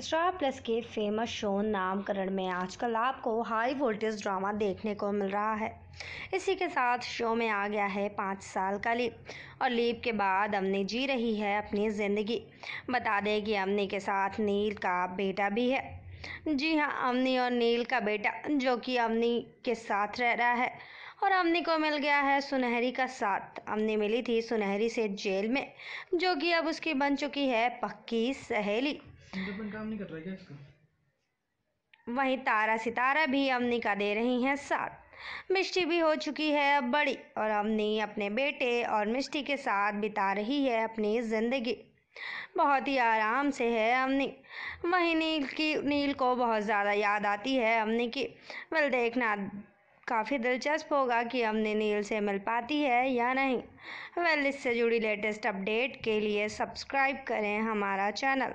star Plus के famous show Naamkaran में आजकल आपको हाई वोल्टेज ड्रामा देखने को मिल रहा है इसी के साथ शो में आ गया है पाँच साल का लीप और लीप के बाद अमनी जी रही है अपनी ज़िंदगी बता दें कि अमनी के साथ नील का बेटा भी है जी हाँ अमनी और नील का बेटा जो कि अमनी के साथ रह रहा है और अमनी को मिल गया है सुनहरी का साथ अमनी मिली थी सुनहरी से जेल में जो कि अब उसकी बन चुकी है पक्की सहेली बटन काम नहीं कर रहा क्या इसका वहीं तारा सितारा भी अमनी का दे रही हैं साथ मिष्टी भी हो चुकी है अब बड़ी और अमनी अपने बेटे और मिष्टी के साथ बिता रही है अपनी ज़िंदगी बहुत ही आराम से है अमनी वहीं नील की नील को बहुत ज़्यादा याद आती है अमनी की वेल देखना काफ़ी दिलचस्प होगा कि अमनी नील से मिल पाती है या नहीं वेल इससे जुड़ी लेटेस्ट अपडेट के लिए सब्सक्राइब करें हमारा चैनल